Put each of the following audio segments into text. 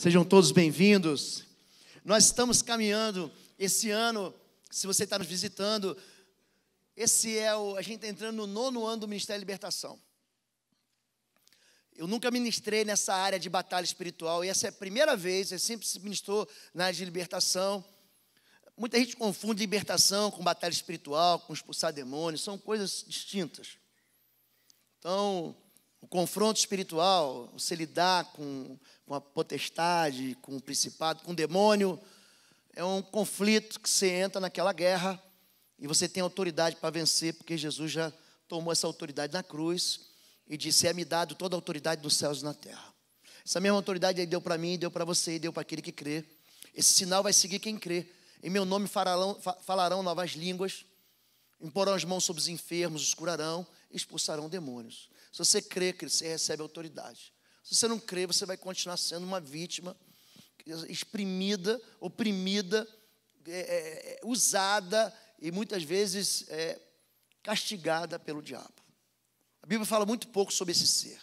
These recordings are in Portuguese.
Sejam todos bem-vindos. Nós estamos caminhando esse ano, se você está nos visitando, esse é o. A gente está entrando no nono ano do Ministério da Libertação. Eu nunca ministrei nessa área de batalha espiritual, e essa é a primeira vez, eu sempre se ministrou na área de libertação. Muita gente confunde libertação com batalha espiritual, com expulsar demônios, são coisas distintas. Então, o confronto espiritual, você lidar com, com a potestade, com o principado, com o demônio, é um conflito que você entra naquela guerra e você tem autoridade para vencer, porque Jesus já tomou essa autoridade na cruz e disse: É-me dado toda a autoridade dos céus e na terra. Essa mesma autoridade ele deu para mim, deu para você e deu para aquele que crê. Esse sinal vai seguir quem crê. Em meu nome falarão novas línguas, imporão as mãos sobre os enfermos, os curarão, expulsarão demônios. Se você crê, você recebe autoridade. Se você não crê, você vai continuar sendo uma vítima exprimida, oprimida, é, é, é, usada e muitas vezes é, castigada pelo diabo. A Bíblia fala muito pouco sobre esse ser.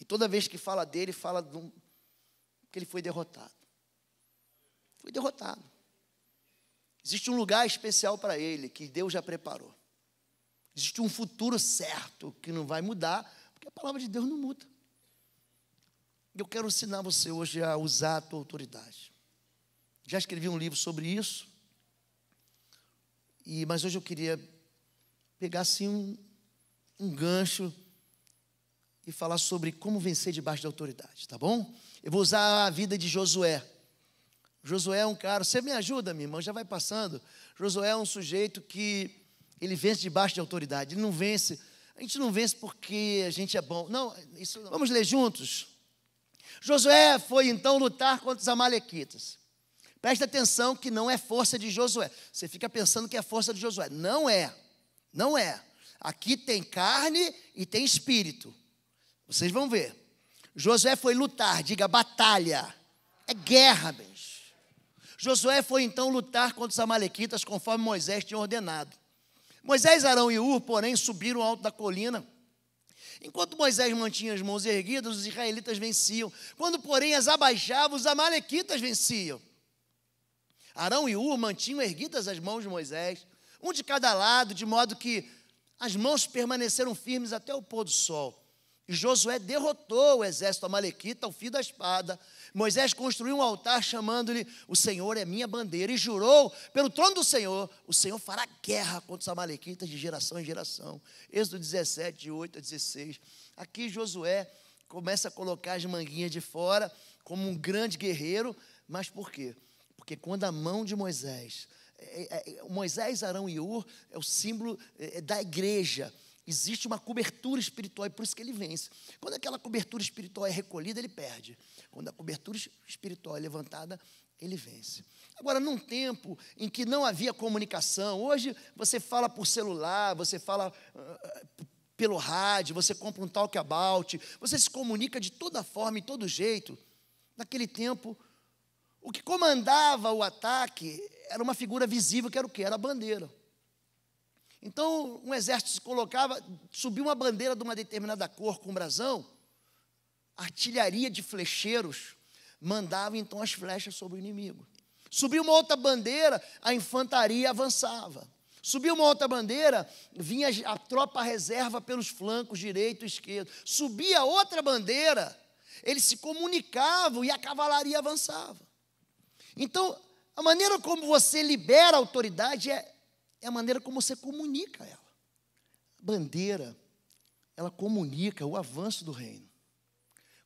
E toda vez que fala dele, fala de um, que ele foi derrotado. Foi derrotado. Existe um lugar especial para ele que Deus já preparou. Existe um futuro certo que não vai mudar, porque a palavra de Deus não muda. Eu quero ensinar você hoje a usar a tua autoridade. Já escrevi um livro sobre isso, e, mas hoje eu queria pegar assim um, um gancho e falar sobre como vencer debaixo da autoridade, tá bom? Eu vou usar a vida de Josué. Josué é um cara, você me ajuda, minha irmã, já vai passando. Josué é um sujeito que ele vence debaixo de autoridade. Ele não vence. A gente não vence porque a gente é bom. Não, isso não. Vamos ler juntos. Josué foi então lutar contra os amalequitas. Preste atenção que não é força de Josué. Você fica pensando que é força de Josué. Não é. Não é. Aqui tem carne e tem espírito. Vocês vão ver. Josué foi lutar, diga batalha. É guerra, bens. Josué foi então lutar contra os amalequitas conforme Moisés tinha ordenado. Moisés, Arão e Ur, porém, subiram ao alto da colina. Enquanto Moisés mantinha as mãos erguidas, os israelitas venciam. Quando, porém, as abaixava, os amalequitas venciam. Arão e Ur mantinham erguidas as mãos de Moisés, um de cada lado, de modo que as mãos permaneceram firmes até o pôr do sol. E Josué derrotou o exército amalequita ao fio da espada. Moisés construiu um altar chamando-lhe: O Senhor é minha bandeira, e jurou pelo trono do Senhor: O Senhor fará guerra contra os Amalequitas de geração em geração. Êxodo 17, de 8 a 16. Aqui Josué começa a colocar as manguinhas de fora como um grande guerreiro, mas por quê? Porque quando a mão de Moisés, é, é, é, Moisés, Arão e Ur é o símbolo da igreja. Existe uma cobertura espiritual e por isso que ele vence. Quando aquela cobertura espiritual é recolhida, ele perde. Quando a cobertura espiritual é levantada, ele vence. Agora, num tempo em que não havia comunicação, hoje você fala por celular, você fala uh, pelo rádio, você compra um talk about, você se comunica de toda forma, e todo jeito. Naquele tempo, o que comandava o ataque era uma figura visível, que era o quê? Era a bandeira. Então, um exército se colocava, subia uma bandeira de uma determinada cor com um brasão, artilharia de flecheiros mandava então as flechas sobre o inimigo. Subiu uma outra bandeira, a infantaria avançava. Subiu uma outra bandeira, vinha a tropa reserva pelos flancos direito e esquerdo. Subia outra bandeira, eles se comunicavam e a cavalaria avançava. Então, a maneira como você libera a autoridade é, é a maneira como você comunica ela. A bandeira, ela comunica o avanço do reino.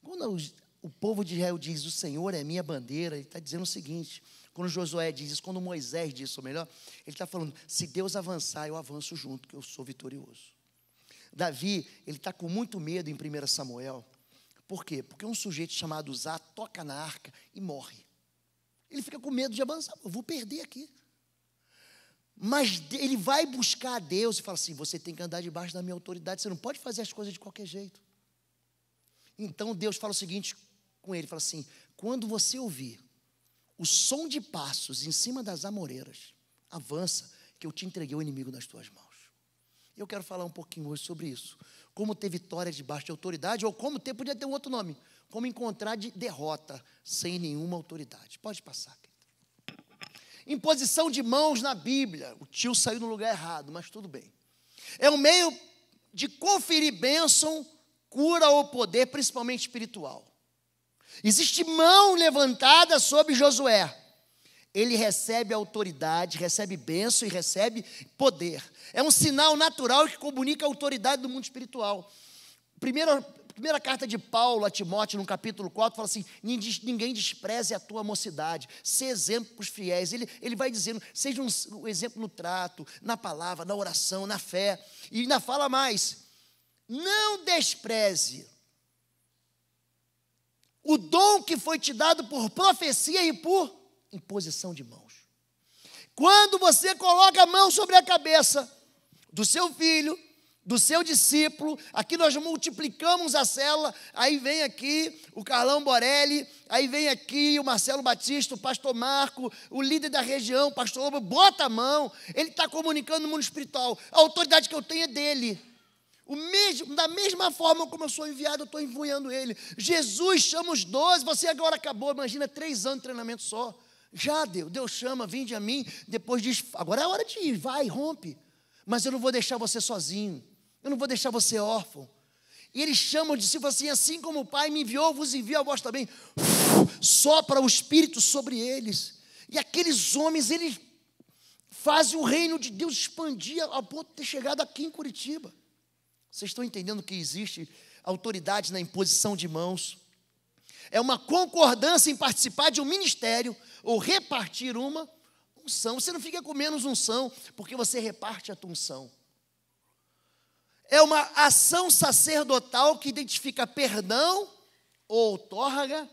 Quando os, o povo de Israel diz: O Senhor é minha bandeira, ele está dizendo o seguinte. Quando Josué diz isso, quando Moisés diz isso, ou melhor, ele está falando: se Deus avançar, eu avanço junto, que eu sou vitorioso. Davi, ele está com muito medo em 1 Samuel. Por quê? Porque um sujeito chamado Zá toca na arca e morre. Ele fica com medo de avançar, eu vou perder aqui. Mas ele vai buscar a Deus e fala assim: você tem que andar debaixo da minha autoridade, você não pode fazer as coisas de qualquer jeito. Então Deus fala o seguinte com ele: fala assim, quando você ouvir o som de passos em cima das amoreiras, avança, que eu te entreguei o inimigo nas tuas mãos. Eu quero falar um pouquinho hoje sobre isso. Como ter vitória debaixo de autoridade, ou como ter, podia ter um outro nome, como encontrar de derrota sem nenhuma autoridade. Pode passar, Imposição de mãos na Bíblia. O tio saiu no lugar errado, mas tudo bem. É um meio de conferir bênção cura ou poder, principalmente espiritual. Existe mão levantada sobre Josué. Ele recebe autoridade, recebe bênção e recebe poder. É um sinal natural que comunica a autoridade do mundo espiritual. Primeira, primeira carta de Paulo a Timóteo, no capítulo 4, fala assim: ninguém despreze a tua mocidade, ser exemplo para os fiéis. Ele, ele vai dizendo, seja um exemplo no trato, na palavra, na oração, na fé. E ainda fala mais: não despreze o dom que foi te dado por profecia e por imposição de mãos. Quando você coloca a mão sobre a cabeça do seu filho, do seu discípulo, aqui nós multiplicamos a célula, aí vem aqui o Carlão Borelli, aí vem aqui o Marcelo Batista, o pastor Marco, o líder da região, o pastor Lobo, bota a mão, ele está comunicando no mundo espiritual, a autoridade que eu tenho é dele. Mesmo, da mesma forma como eu sou enviado, eu estou enviando ele. Jesus chama os doze, você agora acabou, imagina, três anos de treinamento só. Já deu, Deus chama, vinde a mim, depois diz, agora é a hora de ir, vai, rompe. Mas eu não vou deixar você sozinho, eu não vou deixar você órfão. E ele chama diz discípulos assim, assim como o Pai me enviou, vos envio a vós também. sopra o Espírito sobre eles. E aqueles homens, eles fazem o reino de Deus expandir ao ponto de ter chegado aqui em Curitiba. Vocês estão entendendo que existe autoridade na imposição de mãos? É uma concordância em participar de um ministério ou repartir uma unção. Você não fica com menos unção porque você reparte a tua unção. É uma ação sacerdotal que identifica perdão ou outorga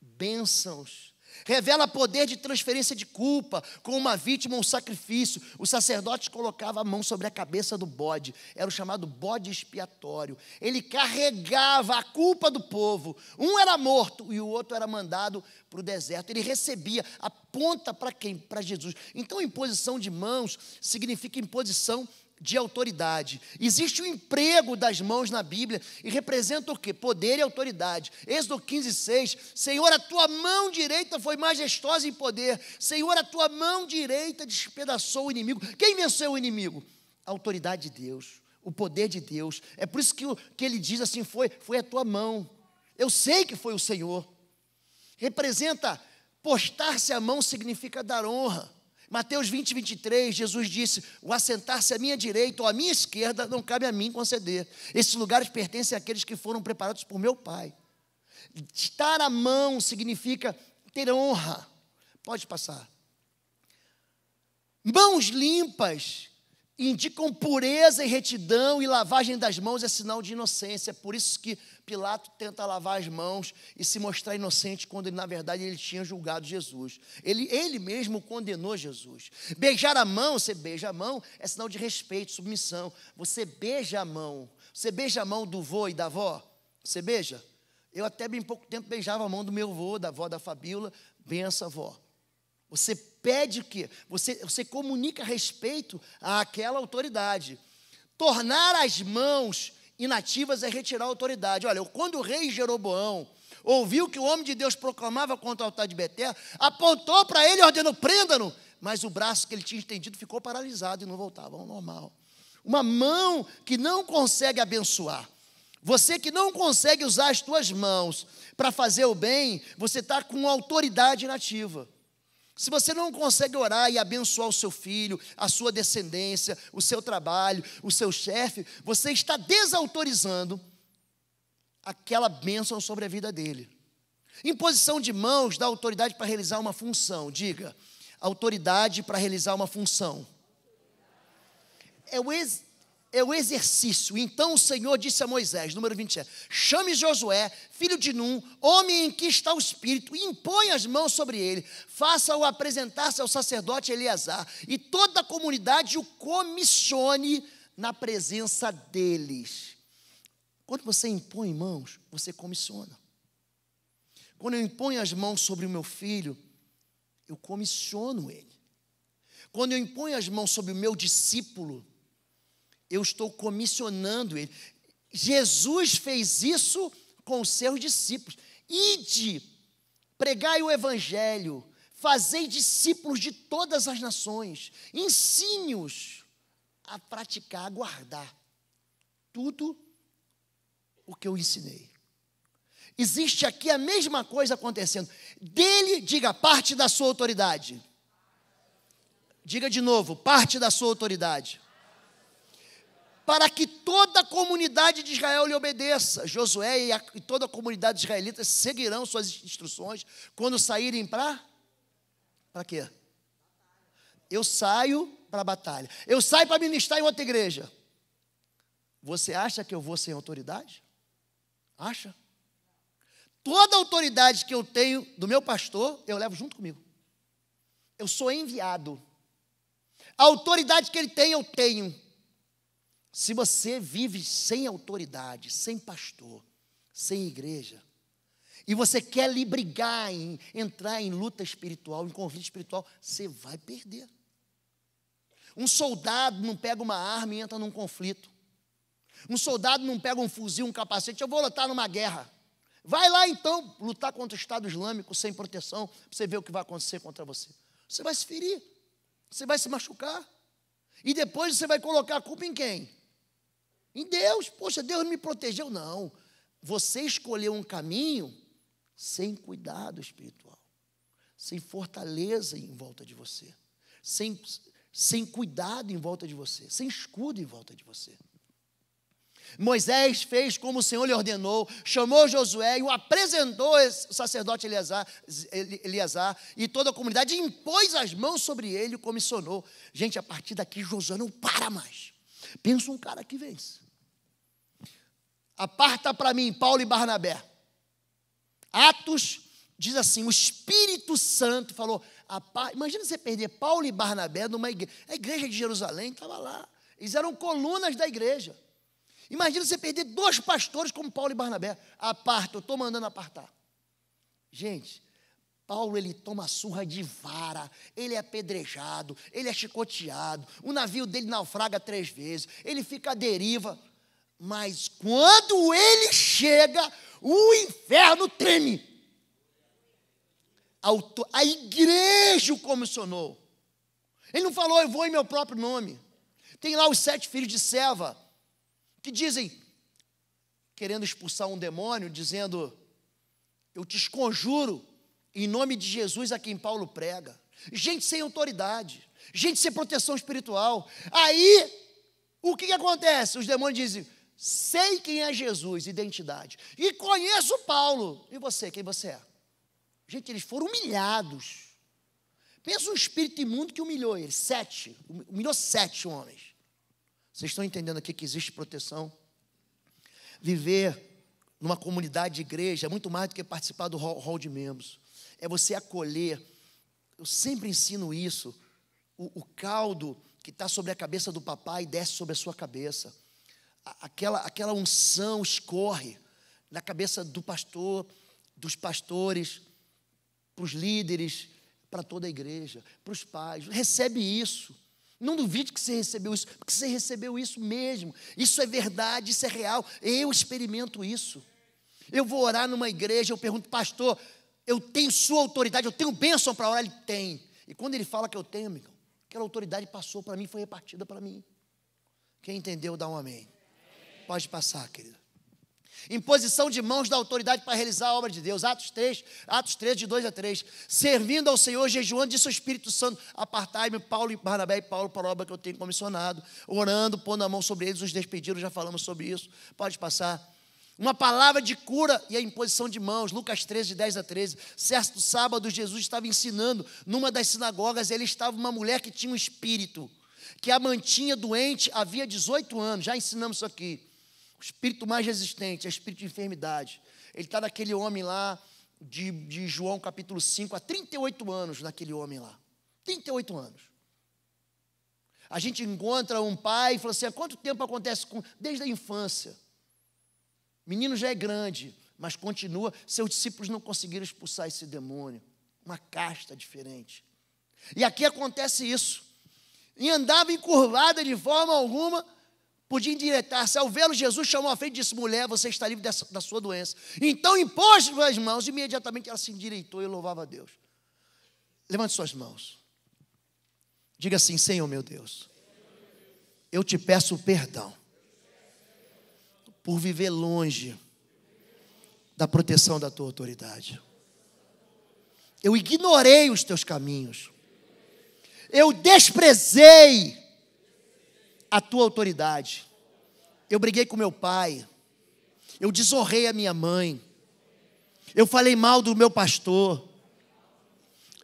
bênçãos Revela poder de transferência de culpa, com uma vítima, um sacrifício. O sacerdote colocava a mão sobre a cabeça do bode, era o chamado bode expiatório. Ele carregava a culpa do povo. Um era morto e o outro era mandado para o deserto. Ele recebia, aponta para quem? Para Jesus. Então, imposição de mãos significa imposição de de autoridade. Existe o emprego das mãos na Bíblia e representa o que? Poder e autoridade. Êxodo 15, 6. Senhor, a tua mão direita foi majestosa em poder. Senhor, a tua mão direita despedaçou o inimigo. Quem venceu o inimigo? A autoridade de Deus, o poder de Deus. É por isso que, que ele diz assim: foi, foi a tua mão. Eu sei que foi o Senhor. Representa, postar-se a mão significa dar honra. Mateus 20, 23, Jesus disse: O assentar-se à minha direita ou à minha esquerda não cabe a mim conceder. Esses lugares pertencem àqueles que foram preparados por meu Pai. Estar à mão significa ter honra. Pode passar. Mãos limpas indicam pureza e retidão, e lavagem das mãos é sinal de inocência. É por isso que Pilato tenta lavar as mãos e se mostrar inocente quando ele, na verdade ele tinha julgado Jesus. Ele, ele mesmo condenou Jesus. Beijar a mão, você beija a mão, é sinal de respeito, submissão. Você beija a mão. Você beija a mão do vô e da avó? Você beija? Eu até bem pouco tempo beijava a mão do meu avô, da avó da Fabíola. Benção, avó. Você pede que Você, você comunica respeito àquela autoridade. Tornar as mãos inativas é retirar a autoridade. Olha, quando o rei Jeroboão ouviu que o homem de Deus proclamava contra o altar de Betel, apontou para ele e ordenou: prenda-no. Mas o braço que ele tinha estendido ficou paralisado e não voltava ao normal. Uma mão que não consegue abençoar. Você que não consegue usar as tuas mãos para fazer o bem, você está com autoridade inativa. Se você não consegue orar e abençoar o seu filho, a sua descendência, o seu trabalho, o seu chefe, você está desautorizando aquela bênção sobre a vida dele. Imposição de mãos dá autoridade para realizar uma função, diga, autoridade para realizar uma função. É o ex é o exercício. Então o Senhor disse a Moisés, número 27, chame Josué, filho de Num, homem em que está o Espírito, e impõe as mãos sobre ele, faça-o apresentar-se ao sacerdote Eleazar, e toda a comunidade o comissione na presença deles. Quando você impõe mãos, você comissiona. Quando eu imponho as mãos sobre o meu filho, eu comissiono ele. Quando eu imponho as mãos sobre o meu discípulo, eu estou comissionando ele. Jesus fez isso com os seus discípulos. Ide, pregai o evangelho, fazei discípulos de todas as nações, ensine-os a praticar, a guardar tudo o que eu ensinei. Existe aqui a mesma coisa acontecendo. Dele, diga, parte da sua autoridade. Diga de novo, parte da sua autoridade para que toda a comunidade de Israel lhe obedeça. Josué e, a, e toda a comunidade israelita seguirão suas instruções quando saírem para. Para quê? Eu saio para a batalha. Eu saio para ministrar em outra igreja. Você acha que eu vou sem autoridade? Acha? Toda a autoridade que eu tenho do meu pastor, eu levo junto comigo. Eu sou enviado. A autoridade que ele tem, eu tenho. Se você vive sem autoridade, sem pastor, sem igreja, e você quer lhe brigar em entrar em luta espiritual, em conflito espiritual, você vai perder. Um soldado não pega uma arma e entra num conflito. Um soldado não pega um fuzil, um capacete, eu vou lutar numa guerra. Vai lá então lutar contra o Estado Islâmico sem proteção, para você ver o que vai acontecer contra você. Você vai se ferir, você vai se machucar. E depois você vai colocar a culpa em quem? Em Deus, poxa, Deus me protegeu. Não. Você escolheu um caminho sem cuidado espiritual, sem fortaleza em volta de você, sem, sem cuidado em volta de você, sem escudo em volta de você. Moisés fez como o Senhor lhe ordenou, chamou Josué e o apresentou ao sacerdote Eleazar, Eleazar, e toda a comunidade e impôs as mãos sobre ele e comissionou. Gente, a partir daqui Josué não para mais. Pensa um cara que vence. Aparta para mim Paulo e Barnabé. Atos diz assim: o Espírito Santo falou. Imagina você perder Paulo e Barnabé numa igreja. A igreja de Jerusalém estava lá. Eles eram colunas da igreja. Imagina você perder dois pastores como Paulo e Barnabé. Aparta, eu estou mandando apartar. Gente, Paulo ele toma surra de vara, ele é apedrejado, ele é chicoteado, o navio dele naufraga três vezes, ele fica à deriva. Mas quando ele chega, o inferno treme. A igreja o comissionou. Ele não falou, eu vou em meu próprio nome. Tem lá os sete filhos de Seva, que dizem, querendo expulsar um demônio, dizendo: Eu te esconjuro, em nome de Jesus a quem Paulo prega. Gente sem autoridade, gente sem proteção espiritual. Aí, o que, que acontece? Os demônios dizem: Sei quem é Jesus, identidade. E conheço Paulo. E você, quem você é? Gente, eles foram humilhados. Pensa um espírito imundo que humilhou eles. Sete. Hum, humilhou sete homens. Vocês estão entendendo aqui que existe proteção? Viver numa comunidade de igreja é muito mais do que participar do hall de membros. É você acolher. Eu sempre ensino isso. O, o caldo que está sobre a cabeça do papai desce sobre a sua cabeça aquela, aquela unção escorre na cabeça do pastor, dos pastores, para os líderes, para toda a igreja, para os pais. Recebe isso. Não duvide que você recebeu isso, porque você recebeu isso mesmo. Isso é verdade, isso é real. Eu experimento isso. Eu vou orar numa igreja, eu pergunto, pastor, eu tenho sua autoridade, eu tenho bênção para orar? Ele tem. E quando ele fala que eu tenho, amigão, aquela autoridade passou para mim, foi repartida para mim. Quem entendeu, dá um amém. Pode passar, querido. Imposição de mãos da autoridade para realizar a obra de Deus. Atos 3, Atos 3, de 2 a 3. Servindo ao Senhor, jejuando, disse o Espírito Santo: Apartai-me, Paulo e Barnabé e Paulo, para a obra que eu tenho comissionado. Orando, pondo a mão sobre eles, os despediram, já falamos sobre isso. Pode passar. Uma palavra de cura e a imposição de mãos, Lucas 13, de 10 a 13. Certo sábado, Jesus estava ensinando numa das sinagogas, ele estava uma mulher que tinha um espírito, que a mantinha doente havia 18 anos, já ensinamos isso aqui. O espírito mais resistente é o espírito de enfermidade. Ele está naquele homem lá de, de João capítulo 5, há 38 anos naquele homem lá. 38 anos. A gente encontra um pai e fala assim: há quanto tempo acontece com. Desde a infância. Menino já é grande, mas continua. Seus discípulos não conseguiram expulsar esse demônio. Uma casta diferente. E aqui acontece isso. E andava encurvada de forma alguma, podia endireitar-se. Ao vê-lo, Jesus chamou à frente e disse: Mulher, você está livre dessa, da sua doença. Então impôs as mãos, e imediatamente ela se endireitou e louvava a Deus. Levante suas mãos. Diga assim: Senhor meu Deus, eu te peço perdão por viver longe da proteção da tua autoridade. Eu ignorei os teus caminhos. Eu desprezei a tua autoridade. Eu briguei com meu pai. Eu desonrei a minha mãe. Eu falei mal do meu pastor.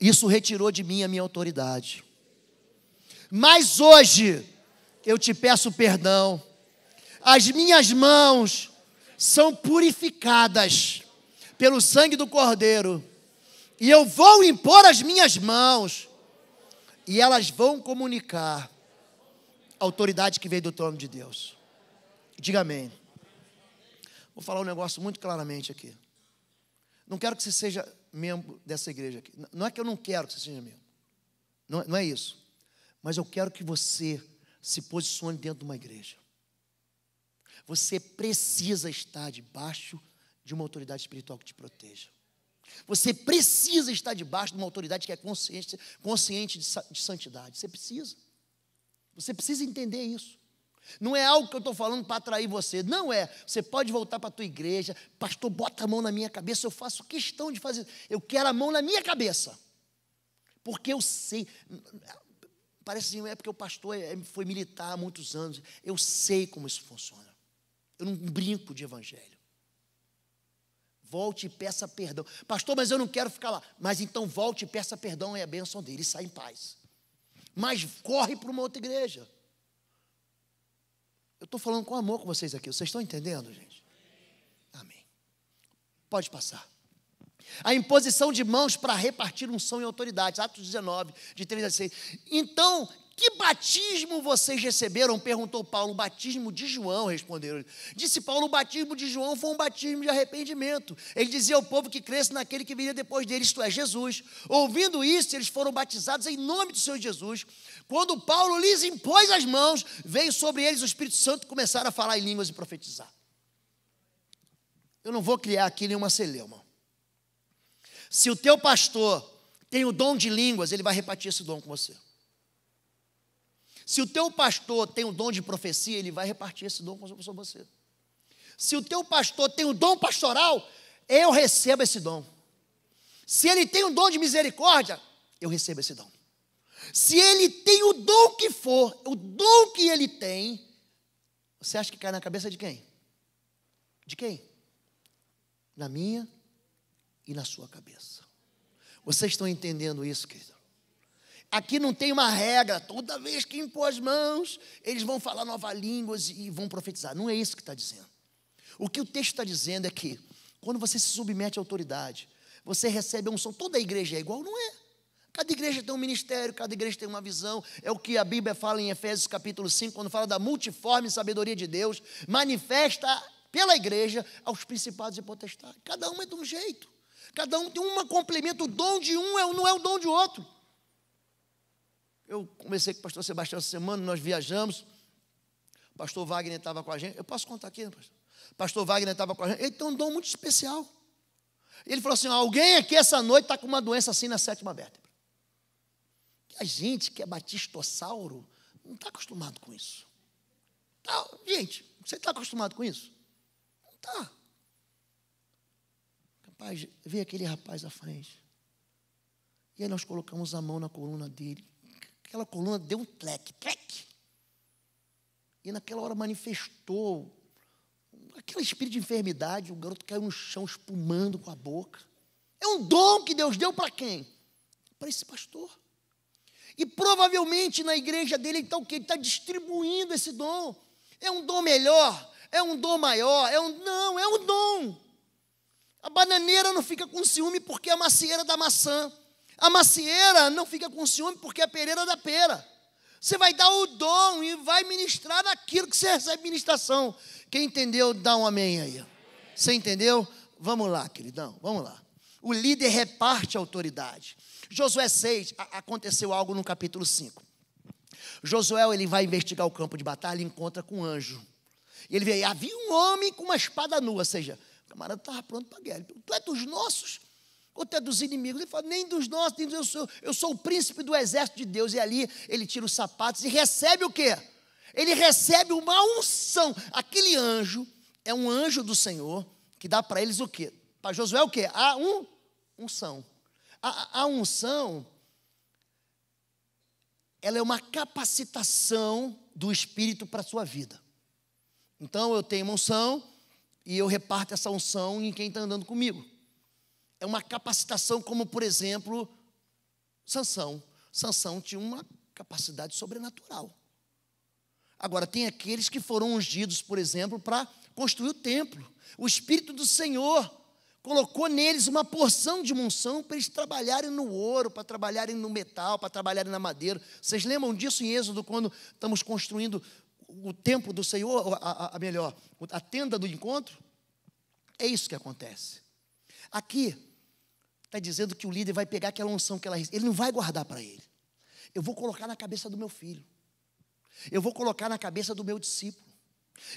Isso retirou de mim a minha autoridade. Mas hoje eu te peço perdão. As minhas mãos são purificadas pelo sangue do Cordeiro. E eu vou impor as minhas mãos, e elas vão comunicar autoridade que veio do trono de Deus. Diga amém. Vou falar um negócio muito claramente aqui. Não quero que você seja membro dessa igreja aqui. Não é que eu não quero que você seja membro. Não, é, não é isso. Mas eu quero que você se posicione dentro de uma igreja. Você precisa estar debaixo de uma autoridade espiritual que te proteja. Você precisa estar debaixo de uma autoridade que é consciente, consciente de, de santidade. Você precisa. Você precisa entender isso. Não é algo que eu estou falando para atrair você. Não é. Você pode voltar para a tua igreja. Pastor, bota a mão na minha cabeça. Eu faço questão de fazer. Eu quero a mão na minha cabeça. Porque eu sei. Parece assim, é porque o pastor é, foi militar há muitos anos. Eu sei como isso funciona. Eu não brinco de evangelho. Volte e peça perdão. Pastor, mas eu não quero ficar lá. Mas então volte e peça perdão e é a bênção dele e sai em paz mas corre para uma outra igreja. Eu estou falando com amor com vocês aqui, vocês estão entendendo, gente? Amém. Pode passar. A imposição de mãos para repartir unção som e autoridade, Atos 19, de 3 a 6. Então, que batismo vocês receberam? perguntou Paulo. O batismo de João, responderam. Disse Paulo: o batismo de João foi um batismo de arrependimento. Ele dizia ao povo que cresce naquele que viria depois dele, isto é, Jesus. Ouvindo isso, eles foram batizados em nome do Senhor Jesus. Quando Paulo lhes impôs as mãos, veio sobre eles o Espírito Santo e começaram a falar em línguas e profetizar. Eu não vou criar aqui nenhuma celeuma. Se o teu pastor tem o dom de línguas, ele vai repartir esse dom com você. Se o teu pastor tem o dom de profecia, ele vai repartir esse dom com você. Se o teu pastor tem o dom pastoral, eu recebo esse dom. Se ele tem o dom de misericórdia, eu recebo esse dom. Se ele tem o dom que for, o dom que ele tem, você acha que cai na cabeça de quem? De quem? Na minha e na sua cabeça. Vocês estão entendendo isso, querido? Aqui não tem uma regra, toda vez que impor as mãos, eles vão falar novas línguas e vão profetizar. Não é isso que está dizendo. O que o texto está dizendo é que, quando você se submete à autoridade, você recebe um som. Toda a igreja é igual, não é? Cada igreja tem um ministério, cada igreja tem uma visão. É o que a Bíblia fala em Efésios capítulo 5, quando fala da multiforme sabedoria de Deus, manifesta pela igreja aos principados e potestades. Cada um é de um jeito. Cada um tem um complemento, o dom de um é não é o dom de outro. Eu comecei com o pastor Sebastião essa semana, nós viajamos. O pastor Wagner estava com a gente. Eu posso contar aqui, pastor? O pastor Wagner estava com a gente. Ele tem um dom muito especial. Ele falou assim: alguém aqui essa noite está com uma doença assim na sétima vértebra. E a gente que é batistossauro não está acostumado com isso. Tá, gente, você está acostumado com isso? Não está. Rapaz, veio aquele rapaz à frente. E aí nós colocamos a mão na coluna dele aquela coluna deu um pleque, pleque. E naquela hora manifestou aquele espírito de enfermidade, o garoto caiu no chão espumando com a boca. É um dom que Deus deu para quem? Para esse pastor. E provavelmente na igreja dele, então, que ele está distribuindo esse dom. É um dom melhor, é um dom maior, é um. Não, é um dom. A bananeira não fica com ciúme porque é a macieira da maçã. A macieira não fica com ciúme porque é pereira da pera. Você vai dar o dom e vai ministrar aquilo que você recebe ministração. Quem entendeu, dá um amém aí. Você entendeu? Vamos lá, queridão, vamos lá. O líder reparte a autoridade. Josué 6, aconteceu algo no capítulo 5. Josué, ele vai investigar o campo de batalha e encontra com um anjo. E ele vê, havia um homem com uma espada nua, ou seja, o camarada estava pronto para a guerra. Ele perguntou, tu é dos nossos? quanto é dos inimigos. Ele fala, nem dos nossos, nem dos, eu, sou, eu sou o príncipe do exército de Deus. E ali ele tira os sapatos e recebe o quê? Ele recebe uma unção. Aquele anjo é um anjo do Senhor que dá para eles o quê? Para Josué o quê? A um, unção. A, a unção, ela é uma capacitação do Espírito para a sua vida. Então eu tenho uma unção e eu reparto essa unção em quem está andando comigo é uma capacitação como, por exemplo, Sansão. Sansão tinha uma capacidade sobrenatural. Agora, tem aqueles que foram ungidos, por exemplo, para construir o templo. O Espírito do Senhor colocou neles uma porção de munção para eles trabalharem no ouro, para trabalharem no metal, para trabalharem na madeira. Vocês lembram disso em Êxodo, quando estamos construindo o templo do Senhor, a, a, melhor, a tenda do encontro? É isso que acontece. Aqui, Está dizendo que o líder vai pegar aquela unção que ela ele não vai guardar para ele. Eu vou colocar na cabeça do meu filho. Eu vou colocar na cabeça do meu discípulo.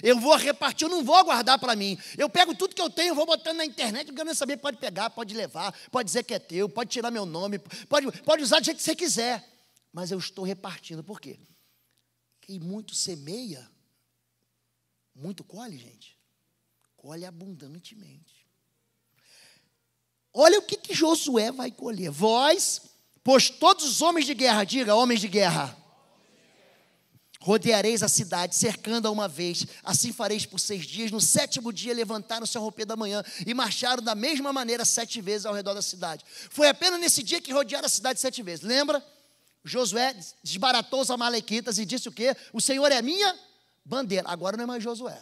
Eu vou repartir, eu não vou guardar para mim. Eu pego tudo que eu tenho, vou botando na internet, quero saber, pode pegar, pode levar, pode dizer que é teu, pode tirar meu nome, pode, pode usar do jeito que você quiser. Mas eu estou repartindo. Por quê? Quem muito semeia, muito colhe, gente. Colhe abundantemente. Olha o que, que Josué vai colher. Vós, pois todos os homens de guerra, diga, homens de guerra. Rodeareis a cidade, cercando-a uma vez. Assim fareis por seis dias. No sétimo dia levantaram-se ao romper da manhã e marcharam da mesma maneira sete vezes ao redor da cidade. Foi apenas nesse dia que rodearam a cidade sete vezes. Lembra? Josué desbaratou os amalequitas e disse o quê? O Senhor é minha bandeira. Agora não é mais Josué.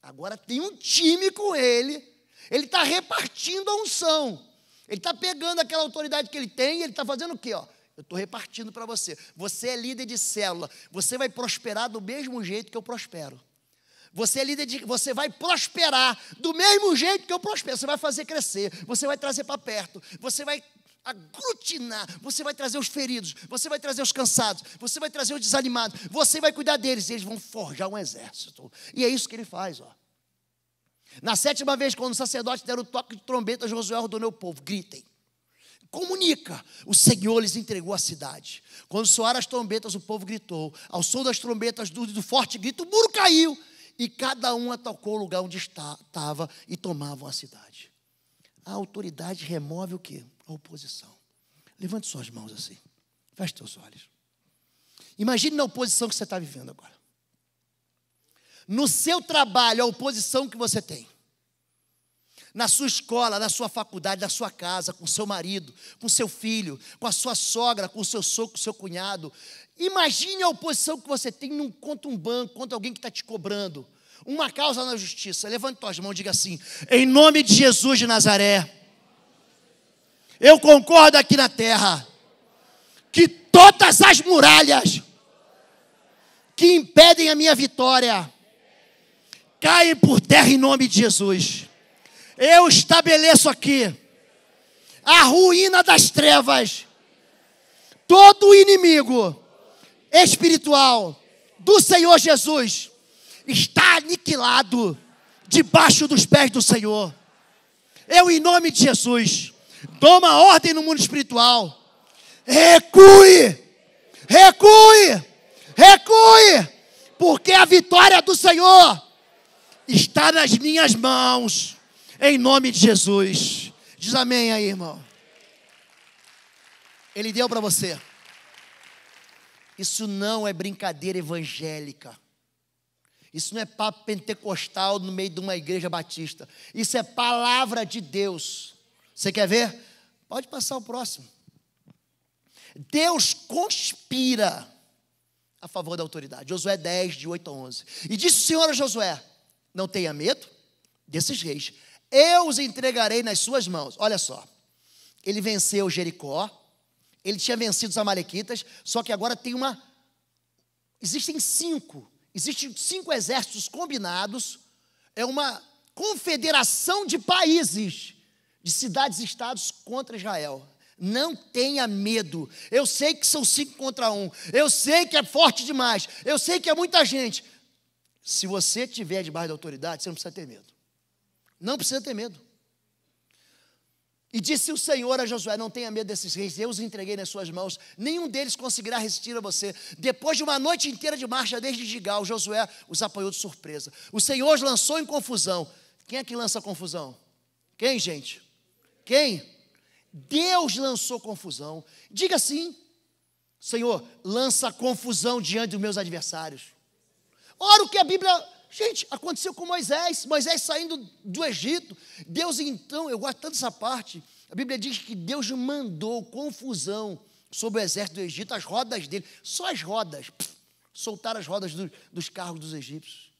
Agora tem um time com ele ele está repartindo a unção. Ele está pegando aquela autoridade que ele tem e ele está fazendo o quê? Ó? Eu estou repartindo para você. Você é líder de célula. Você vai prosperar do mesmo jeito que eu prospero. Você é líder de. Você vai prosperar do mesmo jeito que eu prospero. Você vai fazer crescer. Você vai trazer para perto. Você vai aglutinar. Você vai trazer os feridos. Você vai trazer os cansados. Você vai trazer os desanimados. Você vai cuidar deles. e eles vão forjar um exército. E é isso que ele faz, ó. Na sétima vez, quando o sacerdote deram o toque de trombeta, Josué ordenou o povo: gritem. Comunica, o Senhor lhes entregou a cidade. Quando soaram as trombetas, o povo gritou. Ao som das trombetas, do, do forte grito, o muro caiu. E cada um atacou o lugar onde estava e tomavam a cidade. A autoridade remove o que? A oposição. Levante suas mãos assim. Feche seus olhos. Imagine a oposição que você está vivendo agora no seu trabalho, a oposição que você tem. Na sua escola, na sua faculdade, na sua casa, com seu marido, com seu filho, com a sua sogra, com o seu sogro, com o seu cunhado. Imagine a oposição que você tem num, contra um banco, contra alguém que está te cobrando. Uma causa na justiça. Levante as mãos e diga assim: em nome de Jesus de Nazaré, eu concordo aqui na terra que todas as muralhas que impedem a minha vitória caem por terra em nome de Jesus. Eu estabeleço aqui a ruína das trevas. Todo inimigo espiritual do Senhor Jesus está aniquilado debaixo dos pés do Senhor. Eu, em nome de Jesus, dou uma ordem no mundo espiritual: recue, recue, recue, porque a vitória do Senhor está nas minhas mãos, em nome de Jesus. Diz amém aí, irmão. Ele deu para você. Isso não é brincadeira evangélica. Isso não é papo pentecostal no meio de uma igreja batista. Isso é palavra de Deus. Você quer ver? Pode passar o próximo. Deus conspira a favor da autoridade. Josué 10, de 8 a 11. E disse o Senhor a Josué: não tenha medo desses reis. Eu os entregarei nas suas mãos. Olha só. Ele venceu Jericó. Ele tinha vencido os Amalequitas. Só que agora tem uma. Existem cinco. Existem cinco exércitos combinados. É uma confederação de países, de cidades-estados contra Israel. Não tenha medo. Eu sei que são cinco contra um. Eu sei que é forte demais. Eu sei que é muita gente. Se você tiver debaixo da autoridade, você não precisa ter medo. Não precisa ter medo. E disse o Senhor a Josué: Não tenha medo desses reis, eu os entreguei nas suas mãos, nenhum deles conseguirá resistir a você. Depois de uma noite inteira de marcha desde Gigal, Josué os apoiou de surpresa. O Senhor os lançou em confusão. Quem é que lança confusão? Quem, gente? Quem? Deus lançou confusão. Diga assim: Senhor, lança confusão diante dos meus adversários. Ora, o que a Bíblia. Gente, aconteceu com Moisés. Moisés saindo do Egito. Deus, então, eu gosto tanto dessa parte. A Bíblia diz que Deus mandou confusão sobre o exército do Egito, as rodas dele, só as rodas, soltar soltaram as rodas do, dos carros dos egípcios.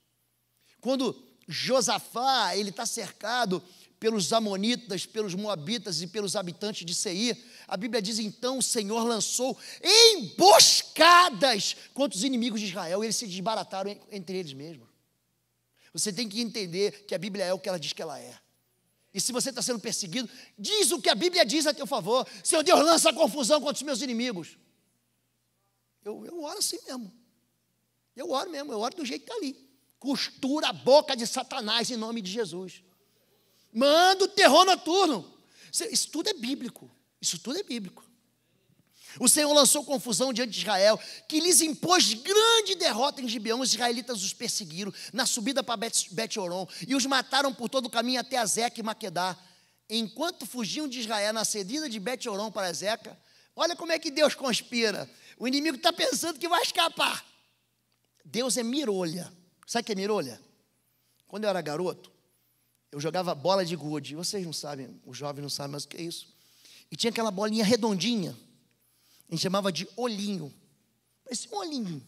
Quando Josafá, ele está cercado pelos Amonitas, pelos Moabitas e pelos habitantes de Seir. A Bíblia diz então: o Senhor lançou emboscadas contra os inimigos de Israel, e eles se desbarataram entre eles mesmos. Você tem que entender que a Bíblia é o que ela diz que ela é. E se você está sendo perseguido, diz o que a Bíblia diz a teu favor. Senhor Deus, lança confusão contra os meus inimigos. Eu, eu oro assim mesmo. Eu oro mesmo, eu oro do jeito que está ali. Costura a boca de Satanás em nome de Jesus. Manda o terror noturno. Isso tudo é bíblico. Isso tudo é bíblico. O Senhor lançou confusão diante de Israel, que lhes impôs grande derrota em Gibeão. Os israelitas os perseguiram na subida para Bet-Oron e os mataram por todo o caminho até Azeca e Maquedá. Enquanto fugiam de Israel na cedida de Bet-Oron para Azeca, olha como é que Deus conspira. O inimigo está pensando que vai escapar. Deus é mirolha. Sabe o que é mirolha? Quando eu era garoto, eu jogava bola de gude. Vocês não sabem, os jovens não sabem mais o que é isso. E tinha aquela bolinha redondinha. A gente chamava de olhinho. Esse um olhinho.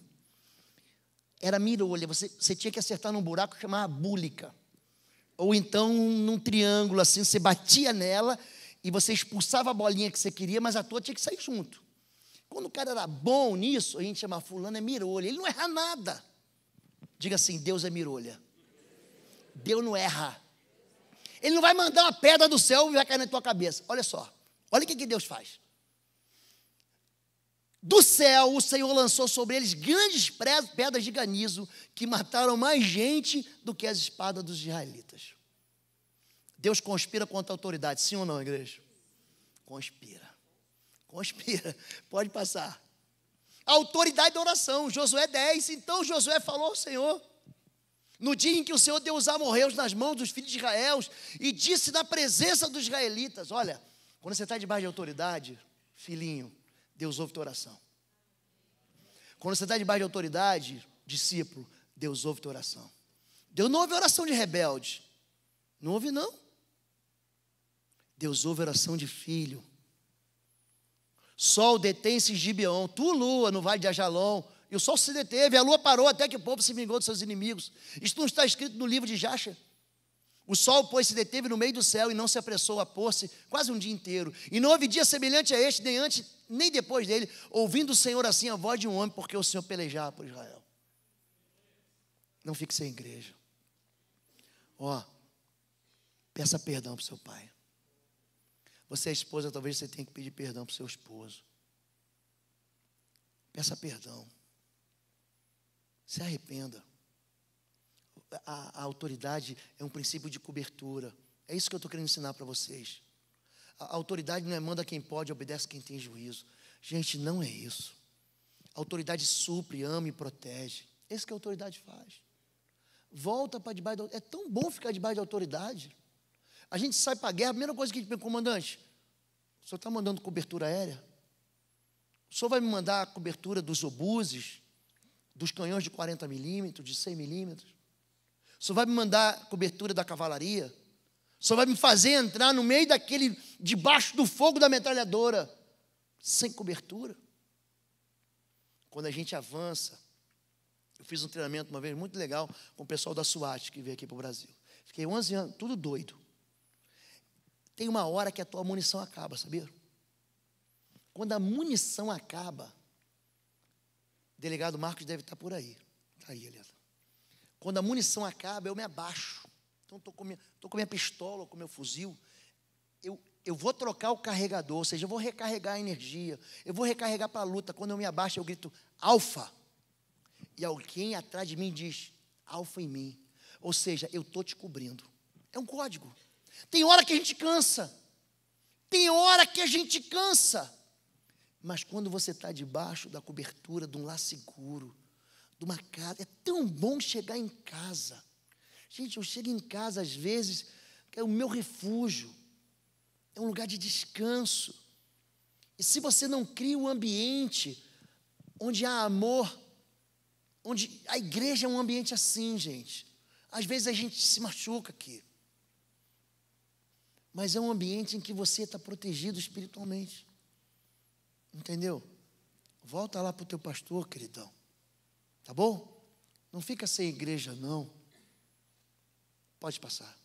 Era mira-olha. Você, você tinha que acertar num buraco que chamava búlica. Ou então num triângulo assim, você batia nela e você expulsava a bolinha que você queria, mas a tua tinha que sair junto. Quando o cara era bom nisso, a gente chamava fulano é mirolha. Ele não erra nada. Diga assim, Deus é mirolha. Deus não erra. Ele não vai mandar uma pedra do céu e vai cair na tua cabeça. Olha só, olha o que, Deus faz. Do céu, o Senhor lançou sobre eles grandes pedras de ganizo que mataram mais gente do que as espadas dos israelitas. Deus conspira contra a autoridade, sim ou não, igreja? Conspira. Conspira. Pode passar. A autoridade da oração, Josué 10. Então Josué falou ao Senhor: no dia em que o Senhor deu os amorreus nas mãos dos filhos de Israel e disse na presença dos israelitas: Olha, quando você está debaixo de autoridade, filhinho, Deus ouve tua oração. Quando você está debaixo de autoridade, discípulo, Deus ouve tua oração. Deus não ouve oração de rebelde. Não ouve, não. Deus ouve oração de filho. Sol detém-se em Gibeon, tu, lua, no vale de Ajalon, e o sol se deteve, a lua parou até que o povo se vingou dos seus inimigos. Isto não está escrito no livro de Jacha? O sol, pois, se deteve no meio do céu e não se apressou a pôr-se quase um dia inteiro. E não houve dia semelhante a este, nem antes, nem depois dele, ouvindo o Senhor assim a voz de um homem, porque o Senhor pelejava por Israel. Não fique sem igreja. Ó, oh, peça perdão para o seu pai. Você é esposa, talvez você tenha que pedir perdão para o seu esposo. Peça perdão. Se arrependa. A, a autoridade é um princípio de cobertura. É isso que eu estou querendo ensinar para vocês. A autoridade não é manda quem pode, obedece quem tem juízo. Gente, não é isso. A autoridade supre, ama e protege. É isso que a autoridade faz. Volta para debaixo da É tão bom ficar debaixo da autoridade. A gente sai para a guerra, a primeira coisa que a gente pergunta, comandante, o senhor está mandando cobertura aérea? O senhor vai me mandar a cobertura dos obuses? dos canhões de 40 milímetros, de 100 milímetros. O Senhor vai me mandar cobertura da cavalaria. O Senhor vai me fazer entrar no meio daquele, debaixo do fogo da metralhadora, sem cobertura. Quando a gente avança, eu fiz um treinamento uma vez muito legal com o pessoal da SWAT que veio aqui para o Brasil. Fiquei 11 anos, tudo doido. Tem uma hora que a tua munição acaba, sabia? Quando a munição acaba, delegado Marcos deve estar por aí. Está aí, aliás. Quando a munição acaba, eu me abaixo. Então, estou com, minha, com minha pistola, com meu fuzil. Eu, eu vou trocar o carregador, ou seja, eu vou recarregar a energia. Eu vou recarregar para a luta. Quando eu me abaixo, eu grito, alfa. E alguém atrás de mim diz, alfa em mim. Ou seja, eu estou te cobrindo. É um código. Tem hora que a gente cansa. Tem hora que a gente cansa. Mas quando você está debaixo da cobertura de um lar seguro, de uma casa, é tão bom chegar em casa. Gente, eu chego em casa às vezes, é o meu refúgio, é um lugar de descanso. E se você não cria um ambiente onde há amor, onde a igreja é um ambiente assim, gente. Às vezes a gente se machuca aqui. Mas é um ambiente em que você está protegido espiritualmente. Entendeu? Volta lá para o teu pastor, queridão. Tá bom? Não fica sem igreja, não. Pode passar.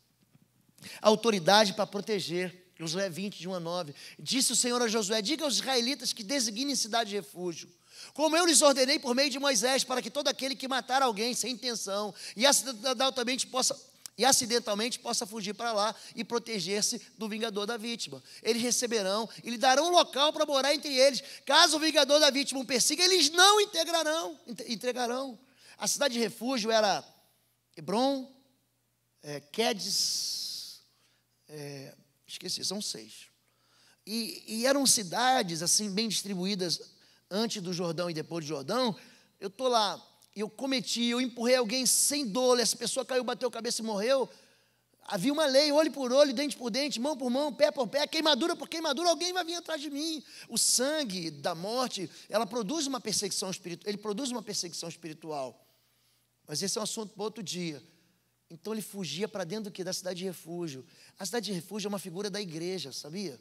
Autoridade para proteger. Josué 20, de 1 a 9. Disse o Senhor a Josué: Diga aos israelitas que designem cidade de refúgio. Como eu lhes ordenei por meio de Moisés, para que todo aquele que matar alguém sem intenção e acidentalmente possa e acidentalmente possa fugir para lá e proteger-se do vingador da vítima. Eles receberão e lhe darão um local para morar entre eles. Caso o vingador da vítima o persiga, eles não integrarão, entregarão. A cidade de refúgio era Hebron, é, Quedes, é, esqueci, são seis. E, e eram cidades assim bem distribuídas antes do Jordão e depois do Jordão. Eu estou lá eu cometi, eu empurrei alguém sem dolo, essa pessoa caiu, bateu a cabeça e morreu, havia uma lei, olho por olho, dente por dente, mão por mão, pé por pé, queimadura por queimadura, alguém vai vir atrás de mim. O sangue da morte, ela produz uma perseguição espiritual, ele produz uma perseguição espiritual. Mas esse é um assunto para outro dia. Então ele fugia para dentro do que? Da cidade de refúgio. A cidade de refúgio é uma figura da igreja, sabia?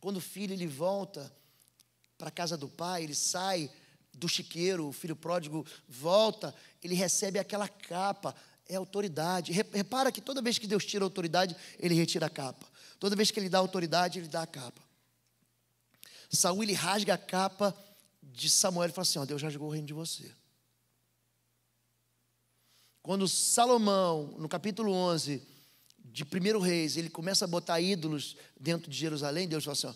Quando o filho ele volta para a casa do pai, ele sai do chiqueiro, o filho pródigo volta, ele recebe aquela capa, é autoridade. Repara que toda vez que Deus tira a autoridade, ele retira a capa. Toda vez que ele dá autoridade, ele dá a capa. Saul ele rasga a capa de Samuel e fala assim: ó, Deus rasgou o reino de você. Quando Salomão, no capítulo 11 de 1 Reis, ele começa a botar ídolos dentro de Jerusalém, Deus fala assim: ó,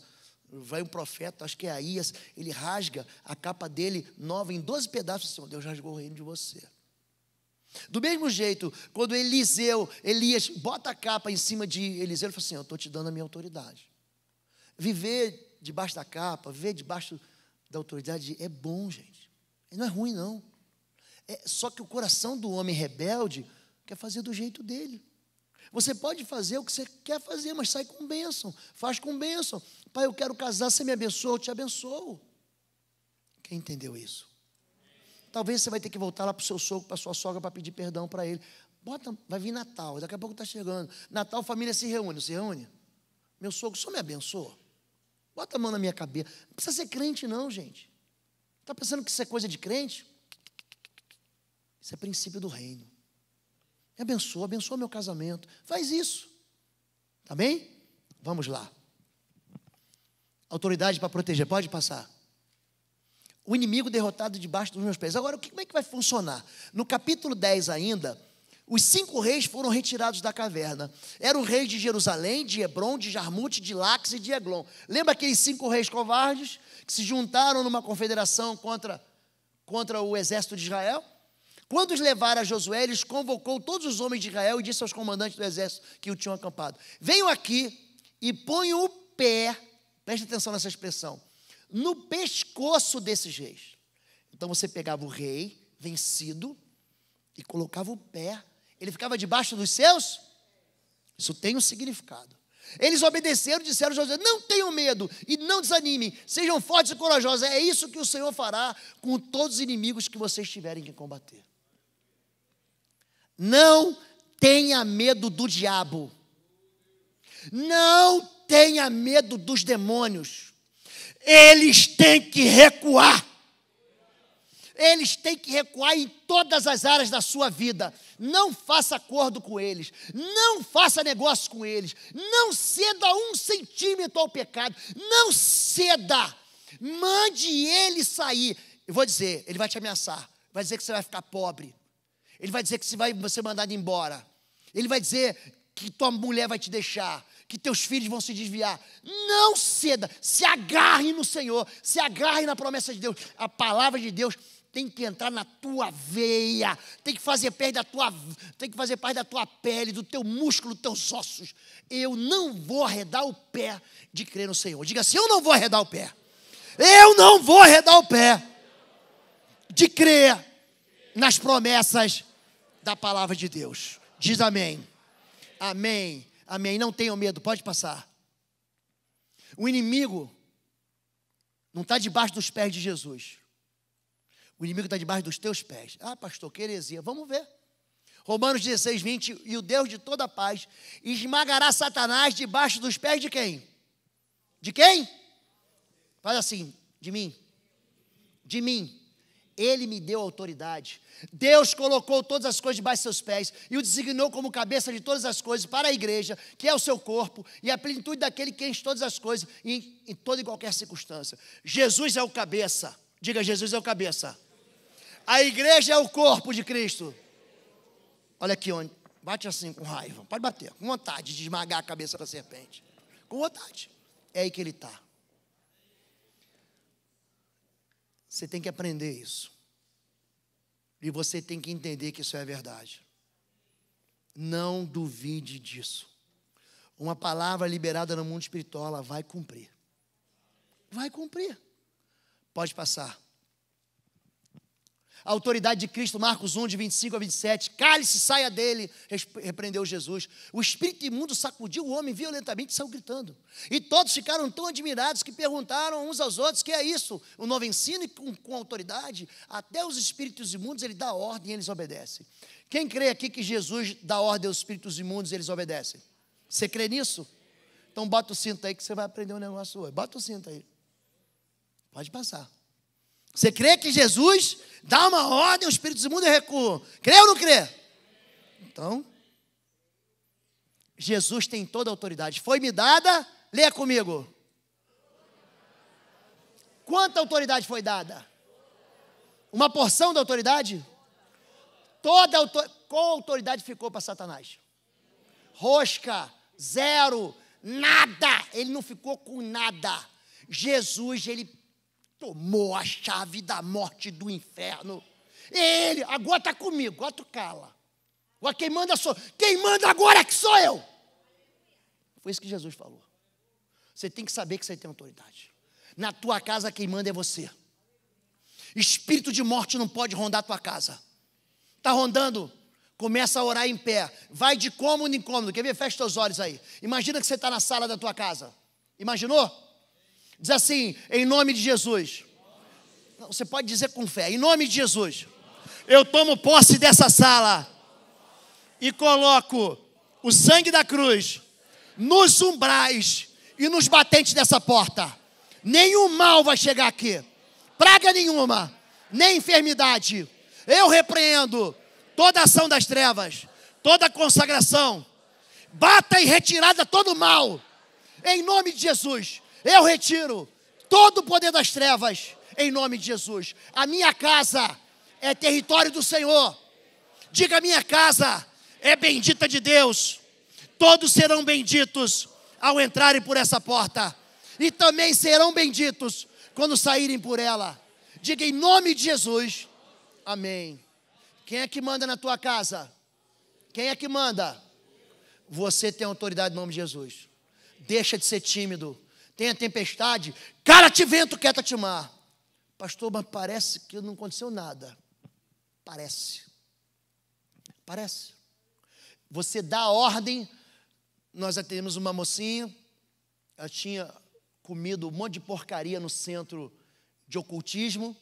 vai um profeta, acho que é Aías, ele rasga a capa dele nova em 12 pedaços, Senhor, assim, Deus rasgou o reino de você. Do mesmo jeito, quando Eliseu, Elias bota a capa em cima de Eliseu, ele fala assim: Eu estou te dando a minha autoridade. Viver debaixo da capa, viver debaixo da autoridade é bom, gente. Não é ruim, não. É, só que o coração do homem rebelde quer fazer do jeito dele. Você pode fazer o que você quer fazer, mas sai com bênção, faz com bênção. Pai, eu quero casar, você me abençoa, eu te abençoo. Quem entendeu isso? Talvez você vai ter que voltar lá para o seu sogro, para sua sogra, para pedir perdão para ele. Bota, vai vir Natal, daqui a pouco está chegando. Natal, família se reúne, se reúne. Meu sogro, só me abençoa. Bota a mão na minha cabeça. Não precisa ser crente, não, gente. Está pensando que isso é coisa de crente? Isso é princípio do reino. Me abençoa, abençoa meu casamento. Faz isso. Tá bem? Vamos lá autoridade para proteger. Pode passar. O inimigo derrotado debaixo dos meus pés. Agora, como é que vai funcionar? No capítulo 10 ainda, os cinco reis foram retirados da caverna. Eram reis de Jerusalém, de Hebron, de Jarmute, de Lax e de Eglon. Lembra aqueles cinco reis covardes que se juntaram numa confederação contra, contra o exército de Israel? Quando os levaram a Josué, eles convocou todos os homens de Israel e disse aos comandantes do exército que o tinham acampado: Venham aqui e ponham o pé Preste atenção nessa expressão. No pescoço desses reis. Então você pegava o rei vencido e colocava o pé. Ele ficava debaixo dos seus? Isso tem um significado. Eles obedeceram, disseram a José: Não tenham medo e não desanime, sejam fortes e corajosos. É isso que o Senhor fará com todos os inimigos que vocês tiverem que combater. Não tenha medo do diabo. Não tenha medo dos demônios. Eles têm que recuar. Eles têm que recuar em todas as áreas da sua vida. Não faça acordo com eles. Não faça negócio com eles. Não ceda um centímetro ao pecado. Não ceda. Mande ele sair. Eu vou dizer, ele vai te ameaçar. Vai dizer que você vai ficar pobre. Ele vai dizer que você vai ser mandado embora. Ele vai dizer que tua mulher vai te deixar que teus filhos vão se desviar. Não ceda, se agarre no Senhor, se agarre na promessa de Deus. A palavra de Deus tem que entrar na tua veia, tem que fazer parte da tua, tem que fazer parte da tua pele, do teu músculo, dos teus ossos. Eu não vou arredar o pé de crer no Senhor. Diga assim: eu não vou arredar o pé. Eu não vou arredar o pé de crer nas promessas da palavra de Deus. Diz amém. Amém. Amém. Não tenham medo, pode passar. O inimigo não está debaixo dos pés de Jesus. O inimigo está debaixo dos teus pés. Ah, pastor, que heresia. Vamos ver. Romanos 16, 20. E o Deus de toda a paz esmagará Satanás debaixo dos pés de quem? De quem? Faz assim, de mim. De mim. Ele me deu autoridade. Deus colocou todas as coisas debaixo de seus pés e o designou como cabeça de todas as coisas para a igreja, que é o seu corpo, e a plenitude daquele que enche todas as coisas em, em toda e qualquer circunstância. Jesus é o cabeça. Diga, Jesus é o cabeça. A igreja é o corpo de Cristo. Olha aqui onde. Bate assim com raiva. Pode bater. Com vontade de esmagar a cabeça da serpente. Com vontade. É aí que ele está. Você tem que aprender isso. E você tem que entender que isso é verdade. Não duvide disso. Uma palavra liberada no mundo espiritual, ela vai cumprir. Vai cumprir. Pode passar. A autoridade de Cristo, Marcos 1, de 25 a 27. Cale-se, saia dele, repreendeu Jesus. O espírito imundo sacudiu o homem violentamente e saiu gritando. E todos ficaram tão admirados que perguntaram uns aos outros: que é isso? O novo ensino com, com autoridade? Até os espíritos imundos ele dá ordem e eles obedecem. Quem crê aqui que Jesus dá ordem aos espíritos imundos e eles obedecem? Você crê nisso? Então bota o cinto aí que você vai aprender um negócio hoje. Bota o cinto aí. Pode passar. Você crê que Jesus dá uma ordem, o espírito mundo recua? Crê ou não crê? Então, Jesus tem toda a autoridade. Foi-me dada, leia comigo. Quanta autoridade foi dada? Uma porção da autoridade? Toda autor... Qual autoridade ficou para Satanás? Rosca, zero, nada. Ele não ficou com nada. Jesus, ele tomou a chave da morte do inferno. Ele, agora está comigo, agora tu cala. Agora quem manda sou. Quem manda agora é que sou eu. Foi isso que Jesus falou. Você tem que saber que você tem autoridade. Na tua casa quem manda é você. Espírito de morte não pode rondar a tua casa. Está rondando? Começa a orar em pé. Vai de cômodo em cômodo. Quer ver? Fecha teus olhos aí. Imagina que você está na sala da tua casa. Imaginou? Diz assim: em nome de Jesus. você pode dizer com fé: em nome de Jesus. Eu tomo posse dessa sala e coloco o sangue da cruz nos umbrais e nos batentes dessa porta. Nenhum mal vai chegar aqui, praga nenhuma, nem enfermidade. Eu repreendo toda ação das trevas, toda consagração. Bata e retirada todo mal, em nome de Jesus. Eu retiro todo o poder das trevas em nome de Jesus. A minha casa é território do Senhor. Diga: minha casa é bendita de Deus. Todos serão benditos ao entrarem por essa porta, e também serão benditos quando saírem por ela. Diga em nome de Jesus. Amém. Quem é que manda na tua casa? Quem é que manda? Você tem autoridade em nome de Jesus. Deixa de ser tímido tem a tempestade, cara-te vento, quieta-te mar. Pastor, mas parece que não aconteceu nada. Parece. Parece. Você dá ordem, nós atendemos uma mocinha, ela tinha comido um monte de porcaria no centro de ocultismo,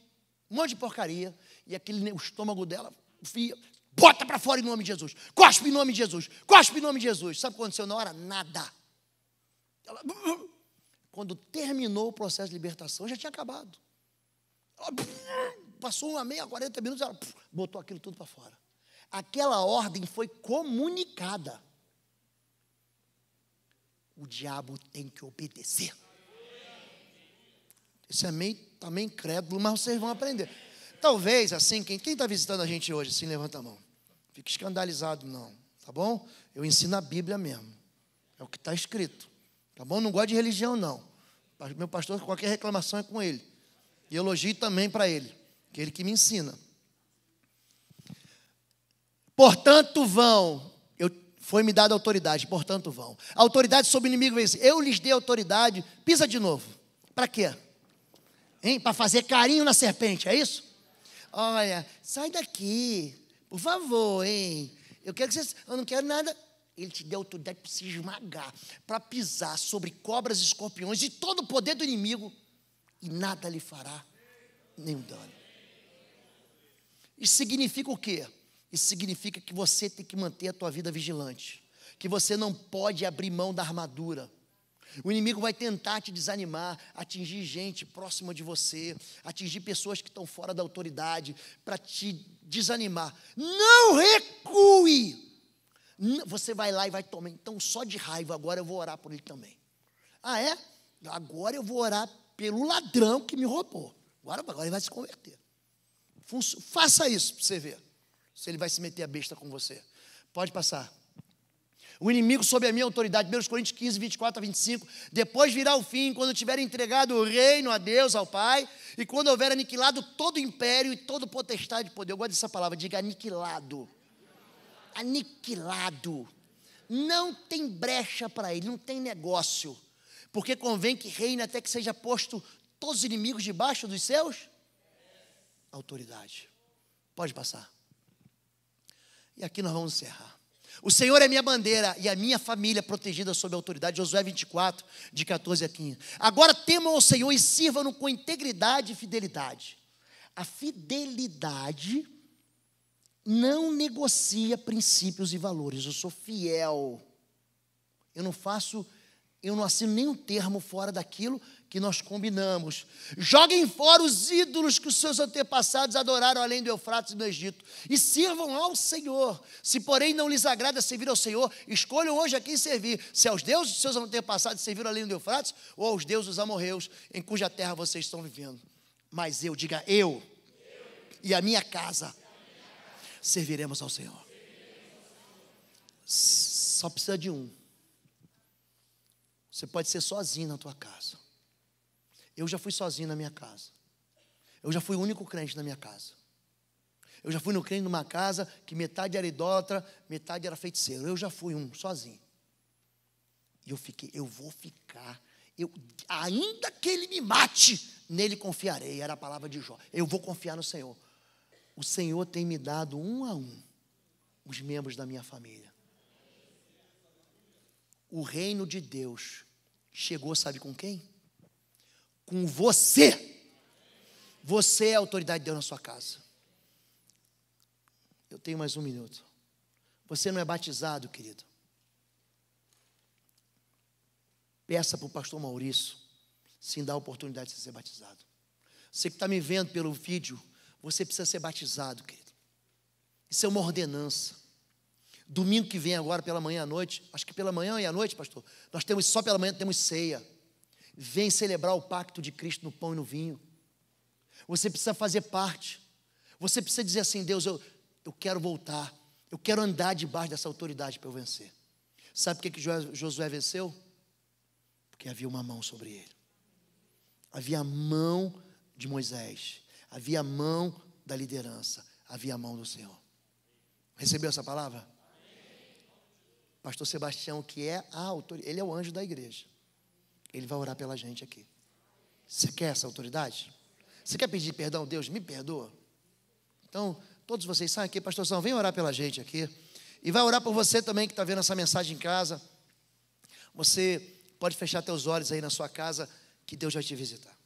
um monte de porcaria, e aquele o estômago dela, filho, bota para fora em nome de Jesus, cospe em nome de Jesus, cospe em nome de Jesus. Sabe o que aconteceu na hora? Nada. Ela quando terminou o processo de libertação, já tinha acabado. Ela, passou uma meia, 40 minutos, ela botou aquilo tudo para fora. Aquela ordem foi comunicada. O diabo tem que obedecer. é meio, também crédulo, mas vocês vão aprender. Talvez, assim, quem está visitando a gente hoje, assim, levanta a mão. Fique escandalizado, não, tá bom? Eu ensino a Bíblia mesmo. É o que está escrito, tá bom? Não gosto de religião, não. Meu pastor, qualquer reclamação é com ele. E elogio também para ele, que é ele que me ensina. Portanto, vão. Eu, foi me dada autoridade, portanto, vão. autoridade sobre o inimigo é Eu lhes dei autoridade. Pisa de novo. Para quê? Hein? Para fazer carinho na serpente, é isso? Olha, sai daqui. Por favor, hein? Eu quero que vocês. Eu não quero nada ele te deu autoridade para se esmagar, para pisar sobre cobras, escorpiões e todo o poder do inimigo, e nada lhe fará nenhum dano. Isso significa o quê? Isso significa que você tem que manter a tua vida vigilante, que você não pode abrir mão da armadura. O inimigo vai tentar te desanimar, atingir gente próxima de você, atingir pessoas que estão fora da autoridade, para te desanimar. Não recue! Você vai lá e vai tomar. Então, só de raiva, agora eu vou orar por ele também. Ah, é? Agora eu vou orar pelo ladrão que me roubou. Agora, agora ele vai se converter. Faça isso para você ver. Se ele vai se meter a besta com você. Pode passar. O inimigo sob a minha autoridade, 1 Coríntios 15, 24 a 25. Depois virá o fim, quando tiver entregado o reino a Deus, ao Pai, e quando houver aniquilado todo o império e toda potestade de poder. Eu gosto dessa palavra, diga aniquilado aniquilado. Não tem brecha para ele, não tem negócio. Porque convém que reine até que seja posto todos os inimigos debaixo dos seus autoridade. Pode passar. E aqui nós vamos encerrar. O Senhor é minha bandeira e a minha família protegida sob a autoridade. Josué 24, de 14 a 15. Agora temam ao Senhor e sirvam-no com integridade e fidelidade. A fidelidade não negocia princípios e valores. Eu sou fiel. Eu não faço, eu não assino nenhum termo fora daquilo que nós combinamos. Joguem fora os ídolos que os seus antepassados adoraram além do Eufrates e do Egito, e sirvam ao Senhor. Se, porém, não lhes agrada servir ao Senhor, escolham hoje a quem servir: se aos deuses dos seus antepassados serviram além do Eufrates, ou aos deuses dos amorreus, em cuja terra vocês estão vivendo. Mas eu, diga eu, eu. e a minha casa serviremos ao Senhor. Só precisa de um. Você pode ser sozinho na tua casa. Eu já fui sozinho na minha casa. Eu já fui o único crente na minha casa. Eu já fui no crente numa casa que metade era idólatra, metade era feiticeiro. Eu já fui um, sozinho. E eu fiquei, eu vou ficar. Eu, ainda que ele me mate, nele confiarei. Era a palavra de Jó. Eu vou confiar no Senhor o Senhor tem me dado um a um os membros da minha família. O reino de Deus chegou, sabe com quem? Com você. Você é a autoridade de Deus na sua casa. Eu tenho mais um minuto. Você não é batizado, querido. Peça para o pastor Maurício se dá a oportunidade de ser batizado. Você que está me vendo pelo vídeo, você precisa ser batizado, querido. Isso é uma ordenança. Domingo que vem agora, pela manhã à noite, acho que pela manhã e à noite, pastor, nós temos só pela manhã, temos ceia. Vem celebrar o pacto de Cristo no pão e no vinho. Você precisa fazer parte. Você precisa dizer assim, Deus, eu, eu quero voltar. Eu quero andar debaixo dessa autoridade para eu vencer. Sabe por que, que Josué venceu? Porque havia uma mão sobre ele. Havia a mão de Moisés. Havia a mão da liderança, havia a mão do Senhor. Recebeu essa palavra? Pastor Sebastião, que é a autoridade, ele é o anjo da igreja. Ele vai orar pela gente aqui. Você quer essa autoridade? Você quer pedir perdão? Deus, me perdoa. Então, todos vocês saem aqui, pastor São, vem orar pela gente aqui. E vai orar por você também que está vendo essa mensagem em casa. Você pode fechar teus olhos aí na sua casa, que Deus vai te visitar.